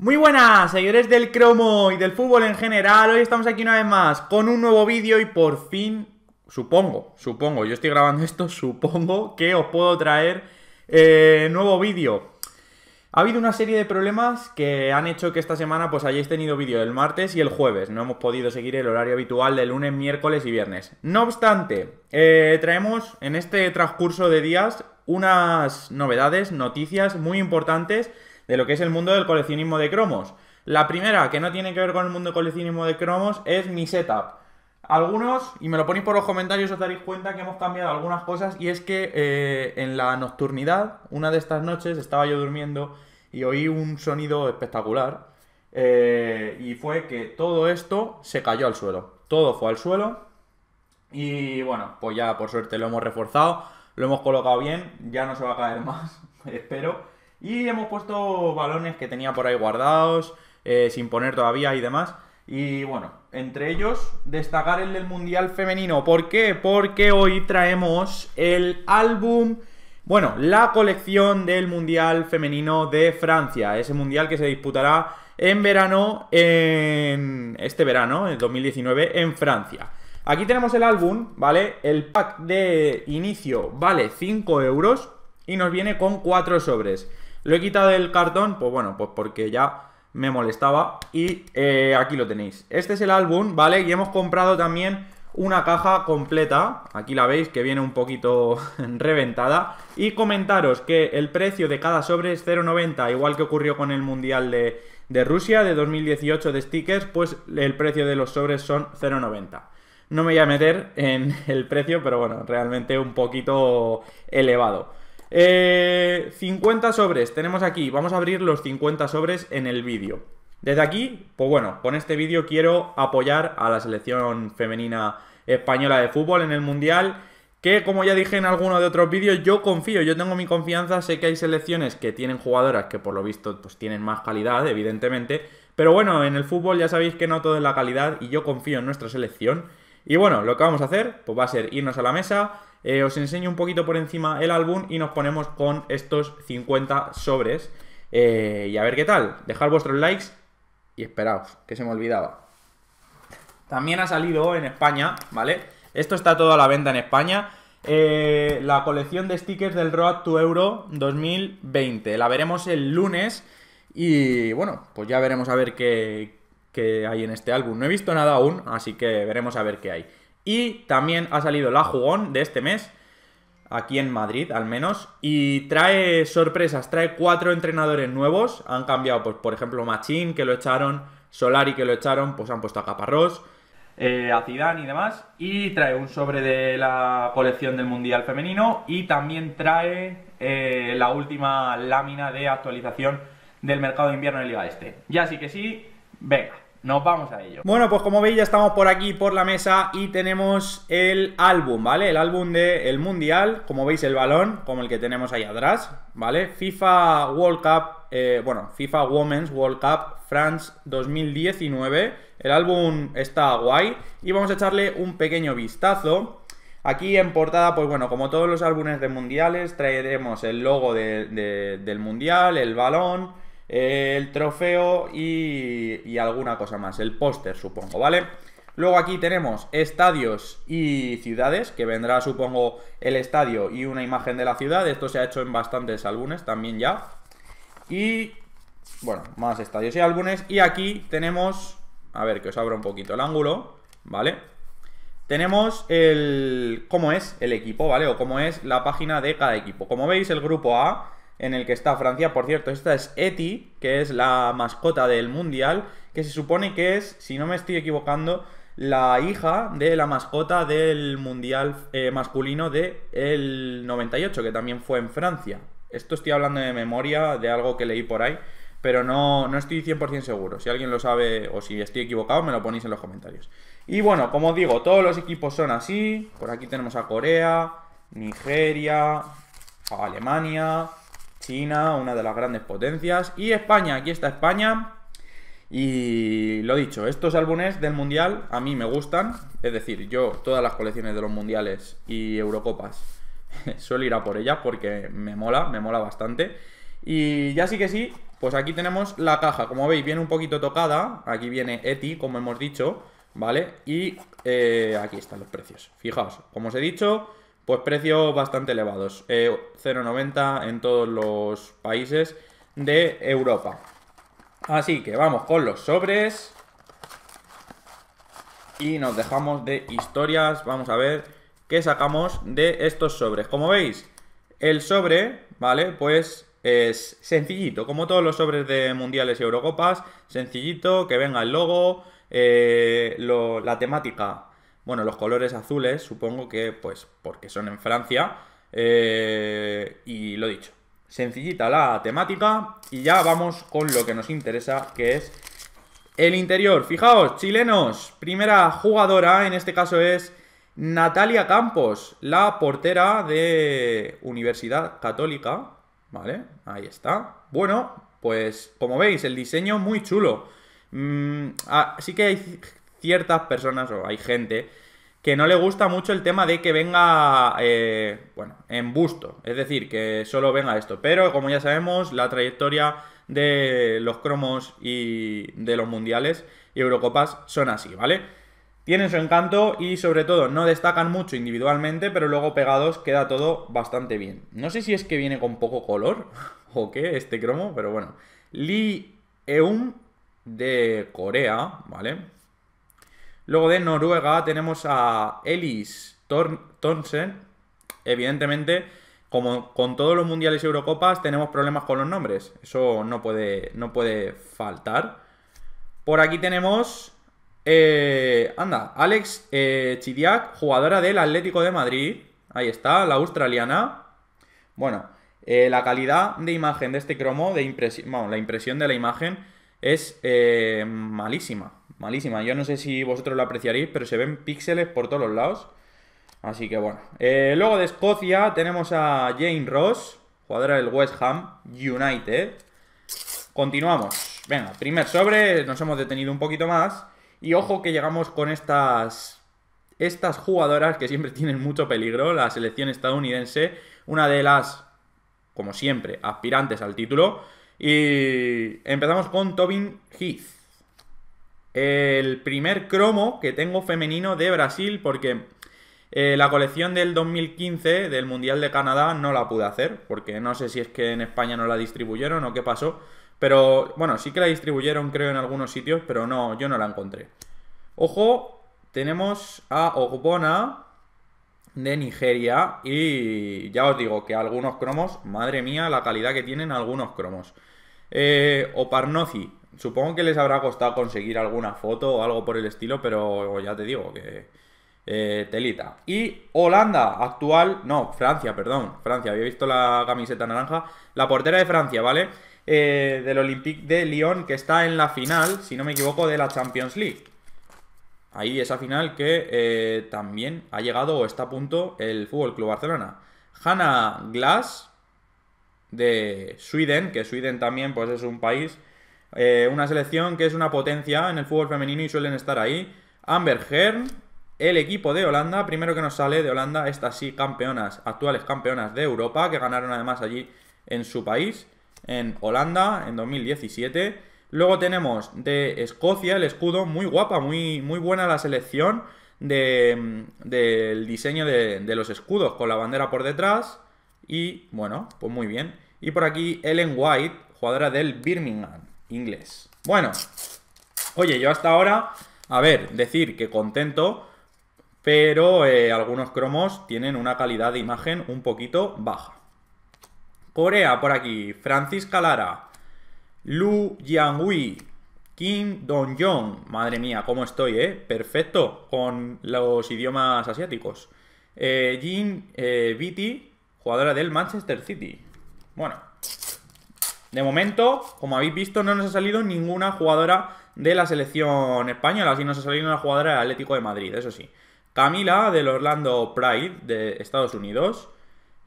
Muy buenas, señores del cromo y del fútbol en general. Hoy estamos aquí una vez más con un nuevo vídeo y por fin, supongo, supongo, yo estoy grabando esto, supongo que os puedo traer eh, nuevo vídeo. Ha habido una serie de problemas que han hecho que esta semana pues hayáis tenido vídeo el martes y el jueves. No hemos podido seguir el horario habitual de lunes, miércoles y viernes. No obstante, eh, traemos en este transcurso de días unas novedades, noticias muy importantes de lo que es el mundo del coleccionismo de cromos. La primera, que no tiene que ver con el mundo del coleccionismo de cromos, es mi setup. Algunos, y me lo ponéis por los comentarios, os daréis cuenta que hemos cambiado algunas cosas, y es que eh, en la nocturnidad, una de estas noches, estaba yo durmiendo y oí un sonido espectacular. Eh, y fue que todo esto se cayó al suelo. Todo fue al suelo. Y bueno, pues ya por suerte lo hemos reforzado, lo hemos colocado bien, ya no se va a caer más, espero. Y hemos puesto balones que tenía por ahí guardados, eh, sin poner todavía y demás. Y bueno, entre ellos, destacar el del Mundial Femenino. ¿Por qué? Porque hoy traemos el álbum, bueno, la colección del Mundial Femenino de Francia. Ese Mundial que se disputará en verano, en este verano, el 2019, en Francia. Aquí tenemos el álbum, ¿vale? El pack de inicio vale 5 euros y nos viene con 4 sobres. Lo he quitado del cartón, pues bueno, pues porque ya me molestaba y eh, aquí lo tenéis. Este es el álbum, ¿vale? Y hemos comprado también una caja completa, aquí la veis que viene un poquito reventada, y comentaros que el precio de cada sobre es 0,90, igual que ocurrió con el Mundial de, de, Rusia de 2018 de stickers, pues el precio de los sobres son 0,90. No me voy a meter en el precio, pero bueno, realmente un poquito elevado. Eh, 50 sobres tenemos aquí. Vamos a abrir los 50 sobres en el vídeo. Desde aquí, pues bueno, con este vídeo quiero apoyar a la selección femenina española de fútbol en el Mundial. Que como ya dije en alguno de otros vídeos, yo confío, yo tengo mi confianza, sé que hay selecciones que tienen jugadoras que por lo visto pues tienen más calidad, evidentemente. Pero bueno, en el fútbol ya sabéis que no todo es la calidad y yo confío en nuestra selección. Y bueno, lo que vamos a hacer pues va a ser irnos a la mesa, eh, os enseño un poquito por encima el álbum y nos ponemos con estos 50 sobres. Eh, y a ver qué tal. Dejad vuestros likes y esperaos, que se me olvidaba. También ha salido en España, ¿vale? Esto está todo a la venta en España. Eh, la colección de stickers del Road to Euro 2020. La veremos el lunes. Y bueno, pues ya veremos a ver qué hay en este álbum. No he visto nada aún, así que veremos a ver qué hay. Y también ha salido la jugón de este mes, aquí en Madrid al menos, y trae sorpresas, trae cuatro entrenadores nuevos, han cambiado, pues por ejemplo, Machín, que lo echaron, Solari, que lo echaron, pues han puesto a Caparrós, eh, a Zidane y demás, y trae un sobre de la colección del Mundial Femenino, y también trae eh, la última lámina de actualización del mercado de invierno de Liga Este. Ya sí que sí, venga. Nos vamos a ello. Bueno, pues como veis ya estamos por aquí, por la mesa y tenemos el álbum, ¿vale? El álbum del el Mundial, como veis el balón, como el que tenemos ahí atrás, ¿vale? FIFA World Cup, eh, bueno, FIFA Women's World Cup France 2019. El álbum está guay y vamos a echarle un pequeño vistazo. Aquí en portada, pues bueno, como todos los álbumes de mundiales, traeremos el logo del mundial, el balón el trofeo y, y alguna cosa más, el póster supongo, ¿vale? Luego aquí tenemos estadios y ciudades, que vendrá supongo el estadio y una imagen de la ciudad, esto se ha hecho en bastantes álbumes también ya. Y bueno, más estadios y álbumes, y aquí tenemos, a ver que os abro un poquito el ángulo, ¿vale? Tenemos el cómo es el equipo, ¿vale? O cómo es la página de cada equipo. Como veis, el grupo A en el que está Francia. Por cierto, esta es Eti, que es la mascota del Mundial, que se supone que es, si no me estoy equivocando, la hija de la mascota del Mundial eh, masculino de el 98, que también fue en Francia. Esto estoy hablando de memoria, de algo que leí por ahí, pero no, no estoy 100% seguro. Si alguien lo sabe o si estoy equivocado, me lo ponéis en los comentarios. Y bueno, como digo, todos los equipos son así. Por aquí tenemos a Corea, Nigeria, Alemania, China, una de las grandes potencias. Y España, aquí está España. Y lo dicho, estos álbumes del Mundial a mí me gustan. Es decir, yo todas las colecciones de los Mundiales y Eurocopas suelo ir a por ellas porque me mola, me mola bastante. Y ya sí que sí, pues aquí tenemos la caja. Como veis, viene un poquito tocada. Aquí viene Eti, como hemos dicho, ¿vale? Y eh, aquí están los precios. Fijaos, como os he dicho, pues precios bastante elevados, 0,90 eh, en todos los países de Europa. Así que vamos con los sobres. Y nos dejamos de historias. Vamos a ver qué sacamos de estos sobres. Como veis, el sobre, ¿vale? Pues es sencillito, como todos los sobres de mundiales y eurocopas. Sencillito, que venga el logo, eh, la temática bueno, los colores azules, supongo que pues porque son en Francia. Eh, y lo dicho, sencillita la temática y ya vamos con lo que nos interesa, que es el interior. Fijaos, chilenos, primera jugadora, en este caso es Natalia Campos, la portera de Universidad Católica. Vale, ahí está. Bueno, pues como veis, el diseño muy chulo. Mm, Así ah, que hay ciertas personas o hay gente que no le gusta mucho el tema de que venga, eh, bueno, en busto, es decir, que solo venga esto. Pero como ya sabemos, la trayectoria de los cromos y de los mundiales y Eurocopas son así, ¿vale? Tienen su encanto y sobre todo no destacan mucho individualmente, pero luego pegados queda todo bastante bien. No sé si es que viene con poco color o qué este cromo, pero bueno. Lee Eun de Corea, ¿vale? Luego de Noruega tenemos a Elis Thornsen. Evidentemente, como con todos los mundiales y Eurocopas, tenemos problemas con los nombres. Eso no puede, no puede faltar. Por aquí tenemos. Eh, anda, Alex eh, jugadora del Atlético de Madrid. Ahí está, la australiana. Bueno, eh, la calidad de imagen de este cromo, de impresión, la impresión de la imagen es eh, malísima malísima. Yo no sé si vosotros lo apreciaréis, pero se ven píxeles por todos los lados. Así que bueno. Eh, luego de Escocia tenemos a Jane Ross, jugadora del West Ham United. Continuamos. Venga, primer sobre, nos hemos detenido un poquito más. Y ojo que llegamos con estas, estas jugadoras que siempre tienen mucho peligro, la selección estadounidense, una de las, como siempre, aspirantes al título. Y empezamos con Tobin Heath el primer cromo que tengo femenino de Brasil porque eh, la colección del 2015 del Mundial de Canadá no la pude hacer porque no sé si es que en España no la distribuyeron o qué pasó. Pero bueno, sí que la distribuyeron creo en algunos sitios, pero no, yo no la encontré. Ojo, tenemos a Ogbona de Nigeria y ya os digo que algunos cromos, madre mía la calidad que tienen algunos cromos. Eh, Oparnozi supongo que les habrá costado conseguir alguna foto o algo por el estilo, pero ya te digo que eh, telita. Y Holanda, actual, no, Francia, perdón, Francia, había visto la camiseta naranja, la portera de Francia, ¿vale? Eh, del Olympique de Lyon, que está en la final, si no me equivoco, de la Champions League. Ahí esa final que eh, también ha llegado o está a punto el Fútbol Club Barcelona. Hanna Glass de Sweden, que Sweden también pues es un país eh, una selección que es una potencia en el fútbol femenino y suelen estar ahí. Amber Hearn, el equipo de Holanda, primero que nos sale de Holanda, estas sí campeonas, actuales campeonas de Europa, que ganaron además allí en su país, en Holanda, en 2017. Luego tenemos de Escocia el escudo, muy guapa, muy, muy buena la selección mm, del diseño de, de los escudos, con la bandera por detrás. Y bueno, pues muy bien. Y por aquí Ellen White, jugadora del Birmingham inglés. Bueno, oye, yo hasta ahora, a ver, decir que contento, pero eh, algunos cromos tienen una calidad de imagen un poquito baja. Corea, por aquí, Francisca Lara, Lu Yangui, Kim Dong-jong, madre mía, cómo estoy, ¿eh? Perfecto con los idiomas asiáticos. Eh, Jin eh, jugadora del Manchester City. Bueno, de momento, como habéis visto, no nos ha salido ninguna jugadora de la selección española, así nos ha salido una jugadora del Atlético de Madrid, eso sí. Camila, del Orlando Pride, de Estados Unidos.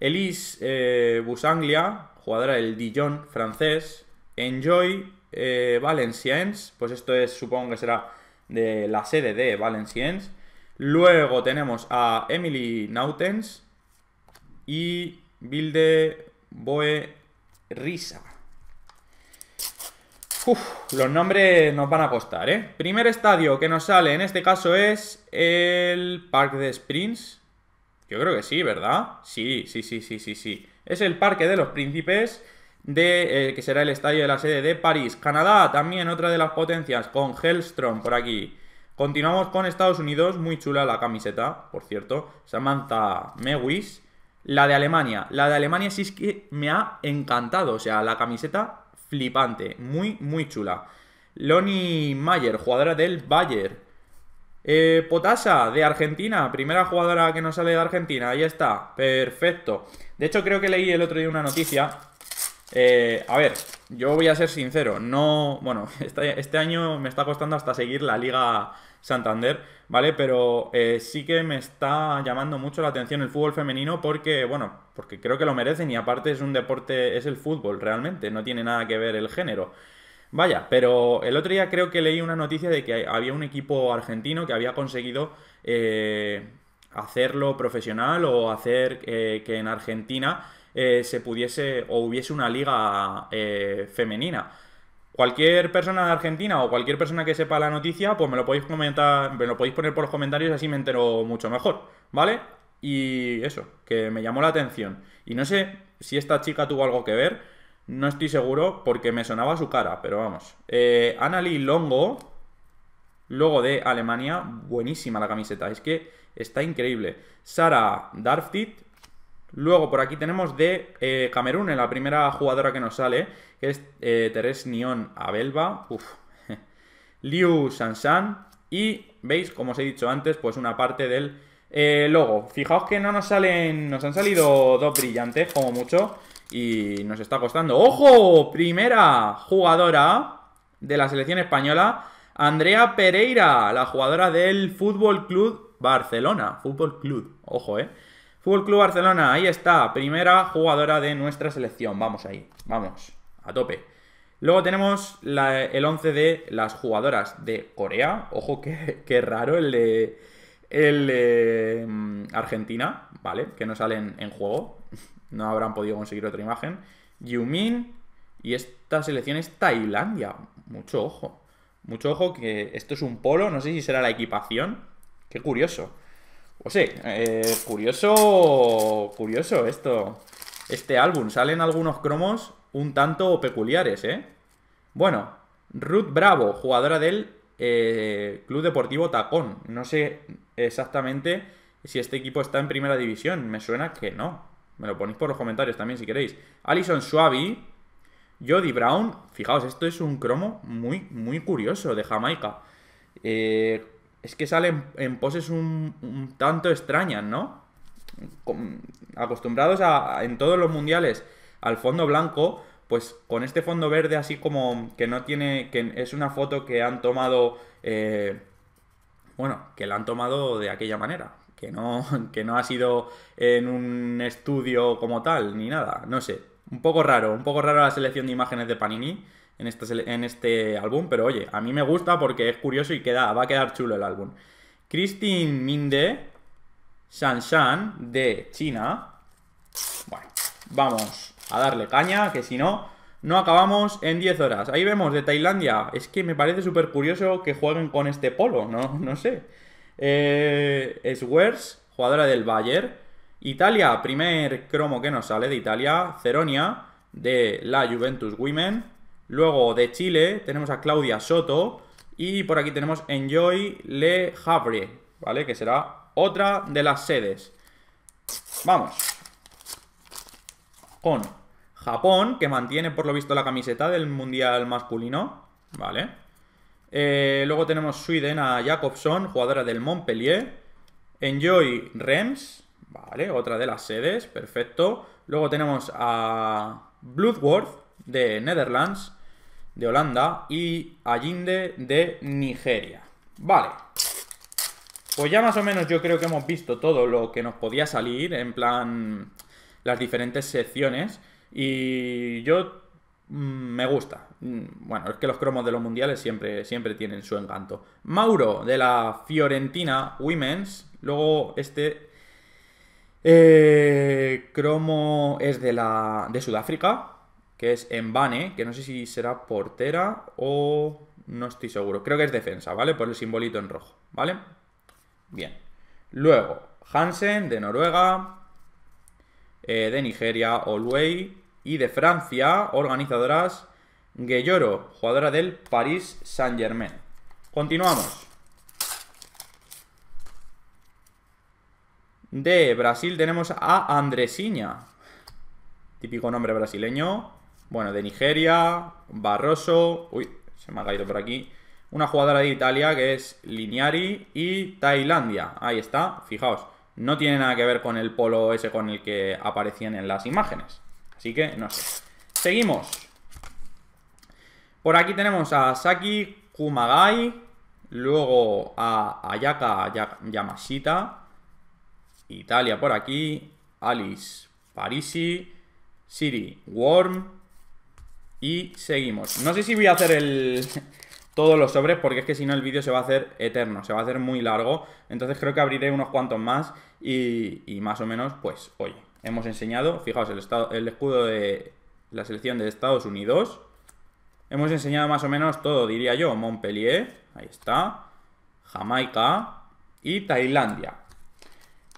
Elise eh, Busanglia, jugadora del Dijon francés. Enjoy eh, Valenciennes, pues esto es, supongo que será de la sede de Valenciennes. Luego tenemos a Emily Nautens y Bilde Boe Risa, los nombres nos van a costar, ¿eh? Primer estadio que nos sale en este caso es el Parque de Princes. Yo creo que sí, ¿verdad? Sí, sí, sí, sí, sí, sí. Es el Parque de los Príncipes, de, eh, que será el estadio de la sede de París. Canadá, también otra de las potencias, con Hellstrom por aquí. Continuamos con Estados Unidos, muy chula la camiseta, por cierto. Samantha Mewis. La de Alemania. La de Alemania sí es que me ha encantado. O sea, la camiseta flipante, muy, muy chula. Loni Mayer, jugadora del Bayern. Eh, Potasa, de Argentina, primera jugadora que no sale de Argentina, ahí está, perfecto. De hecho, creo que leí el otro día una noticia. Eh, a ver, yo voy a ser sincero, no. Bueno, este, este año me está costando hasta seguir la liga Santander, ¿vale? Pero eh, sí que me está llamando mucho la atención el fútbol femenino porque, bueno, porque creo que lo merecen y aparte es un deporte, es el fútbol realmente, no tiene nada que ver el género. Vaya, pero el otro día creo que leí una noticia de que había un equipo argentino que había conseguido eh, hacerlo profesional o hacer eh, que en Argentina se pudiese o hubiese una liga femenina cualquier persona de Argentina o cualquier persona que sepa la noticia, pues me lo podéis comentar, me lo podéis poner por los comentarios, así me entero mucho mejor, ¿vale? Y eso, que me llamó la atención. Y no sé si esta chica tuvo algo que ver, no estoy seguro porque me sonaba su cara, pero vamos. Eh, Annalie Longo, luego de Alemania, buenísima la camiseta, es que está increíble. Sara Darftit, Luego por aquí tenemos de eh, Camerún, en la primera jugadora que nos sale, que es eh, Teres Nion Abelba, uf, Liu Sansan y veis, como os he dicho antes, pues una parte del eh, logo. Fijaos que no nos salen, nos han salido dos brillantes como mucho y nos está costando. ¡Ojo! Primera jugadora de la selección española, Andrea Pereira, la jugadora del Fútbol Club Barcelona. Fútbol Club, ojo, eh. Google Club Barcelona, ahí está, primera jugadora de nuestra selección. Vamos ahí, vamos, a tope. Luego tenemos el 11 de las jugadoras de Corea. Ojo, que, raro el de, el mm, Argentina, ¿vale? Que no salen en juego. No habrán podido conseguir otra imagen. Yumin. Y esta selección es Tailandia. Mucho ojo. Mucho ojo que esto es un polo. No sé si será la equipación. Qué curioso. Pues sí, eh, curioso, curioso esto, este álbum. Salen algunos cromos un tanto peculiares, ¿eh? Bueno, Ruth Bravo, jugadora del eh, Club Deportivo Tacón. No sé exactamente si este equipo está en primera división. Me suena que no. Me lo ponéis por los comentarios también si queréis. Alison Suavi, Jody Brown. Fijaos, esto es un cromo muy, muy curioso de Jamaica. Eh, es que salen en poses un, tanto extrañas, ¿no? acostumbrados a, en todos los mundiales al fondo blanco, pues con este fondo verde así como que no tiene, que es una foto que han tomado, eh, bueno, que la han tomado de aquella manera, que no, que no ha sido en un estudio como tal, ni nada, no sé, un poco raro, un poco raro la selección de imágenes de Panini, este en este, álbum, pero oye, a mí me gusta porque es curioso y va a quedar chulo el álbum. Christine Minde, Shan, de China. Bueno, vamos a darle caña, que si no, no acabamos en 10 horas. Ahí vemos de Tailandia. Es que me parece súper curioso que jueguen con este polo, no, no sé. Eh, jugadora del Bayern. Italia, primer cromo que nos sale de Italia. Ceronia, de la Juventus Women. Luego de Chile tenemos a Claudia Soto y por aquí tenemos Enjoy Le Havre, ¿vale? Que será otra de las sedes. Vamos. Con Japón, que mantiene por lo visto la camiseta del Mundial masculino, ¿vale? Eh, luego tenemos Sweden a Jacobson, jugadora del Montpellier. Enjoy Rems, ¿vale? Otra de las sedes, perfecto. Luego tenemos a Bloodworth de Netherlands de Holanda y Allende de Nigeria. Vale. Pues ya más o menos yo creo que hemos visto todo lo que nos podía salir, en plan las diferentes secciones. Y yo mm, me gusta. Mm, bueno, es que los cromos de los mundiales siempre, siempre tienen su encanto. Mauro, de la Fiorentina Women's. Luego este eh, cromo es la, de Sudáfrica que es Embane, que no sé si será portera o no estoy seguro. Creo que es defensa, ¿vale? Por el simbolito en rojo, ¿vale? Bien. Luego, Hansen de Noruega, eh, de Nigeria, Olwey y de Francia, organizadoras, Gueyoro, jugadora del Paris Saint-Germain. Continuamos. De Brasil tenemos a Andresiña, típico nombre brasileño, bueno, de Nigeria, Barroso, uy, se me ha caído por aquí. Una jugadora de Italia que es Lineari y Tailandia. Ahí está, fijaos. No tiene nada que ver con el polo ese con el que aparecían en las imágenes. Así que no sé. Seguimos. Por aquí tenemos a Saki Kumagai, luego a Ayaka Yamashita, Italia por aquí, Alice Parisi, Siri Worm, y seguimos. No sé si voy a hacer el... todos los sobres porque es que si no el vídeo se va a hacer eterno, se va a hacer muy largo. Entonces creo que abriré unos cuantos más y, más o menos, pues, oye, Hemos enseñado, fijaos, el, el escudo de la selección de Estados Unidos. Hemos enseñado más o menos todo, diría yo. Montpellier, ahí está. Jamaica y Tailandia.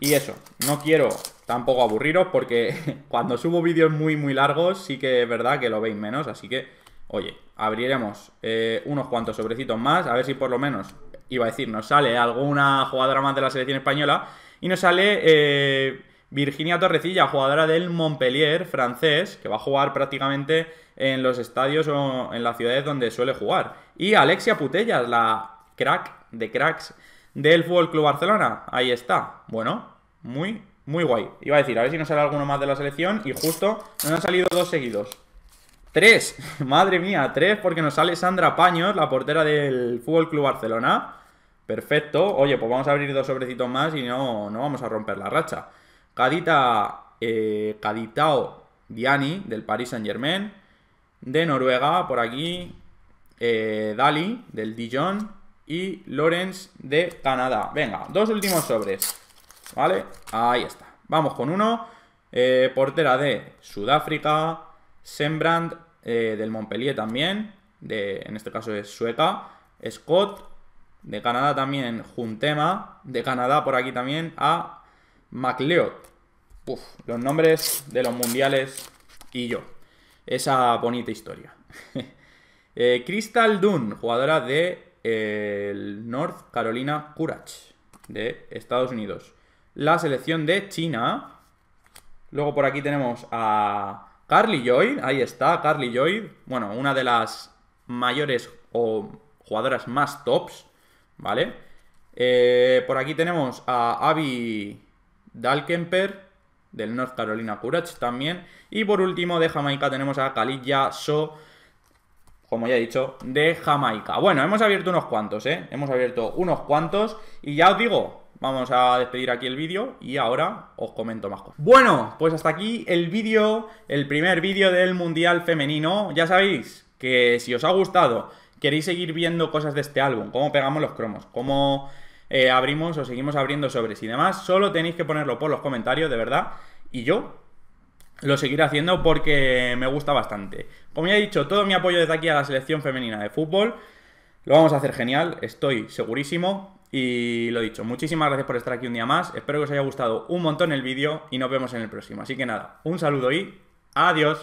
Y eso, no quiero tampoco aburriros porque cuando subo vídeos muy, muy largos sí que es verdad que lo veis menos, así que, oye, abriremos eh, unos cuantos sobrecitos más, a ver si por lo menos, iba a decir, nos sale alguna jugadora más de la selección española y nos sale... Eh, Virginia Torrecilla, jugadora del Montpellier francés, que va a jugar prácticamente en los estadios o en las ciudades donde suele jugar. Y Alexia Putellas, la crack de cracks del Fútbol Club Barcelona. Ahí está. Bueno, muy, muy guay. Iba a decir, a ver si nos sale alguno más de la selección. Y justo nos han salido dos seguidos. Tres, madre mía, tres, porque nos sale Sandra Paños, la portera del Fútbol Club Barcelona. Perfecto. Oye, pues vamos a abrir dos sobrecitos más y no, no vamos a romper la racha. Cadita, eh, Caditao Diani, del Paris Saint Germain. De Noruega, por aquí. Eh, Dali, del Dijon y Lorenz de Canadá. Venga, dos últimos sobres. ¿Vale? Ahí está. Vamos con uno. Eh, portera de Sudáfrica. Sembrand eh, del Montpellier también. De, en este caso es sueca. Scott de Canadá también. Juntema de Canadá por aquí también. A MacLeod. los nombres de los mundiales y yo. Esa bonita historia. Eh, Crystal Dunn, jugadora de el North Carolina Courage de Estados Unidos. La selección de China. Luego por aquí tenemos a Carly Lloyd. Ahí está, Carly Lloyd. Bueno, una de las mayores o jugadoras más tops. ¿Vale? Eh, por aquí tenemos a Abby Dalkemper. Del North Carolina Courage también. Y por último, de Jamaica tenemos a Kalija So como ya he dicho, de Jamaica. Bueno, hemos abierto unos cuantos, ¿eh? Hemos abierto unos cuantos y ya os digo, vamos a despedir aquí el vídeo y ahora os comento más cosas. Bueno, pues hasta aquí el vídeo, el primer vídeo del Mundial Femenino. Ya sabéis que si os ha gustado, queréis seguir viendo cosas de este álbum, cómo pegamos los cromos, cómo eh, abrimos o seguimos abriendo sobres y demás, solo tenéis que ponerlo por los comentarios, de verdad. Y yo lo seguiré haciendo porque me gusta bastante. Como ya he dicho, todo mi apoyo desde aquí a la selección femenina de fútbol. Lo vamos a hacer genial, estoy segurísimo. Y lo dicho, muchísimas gracias por estar aquí un día más. Espero que os haya gustado un montón el vídeo y nos vemos en el próximo. Así que nada, un saludo y adiós.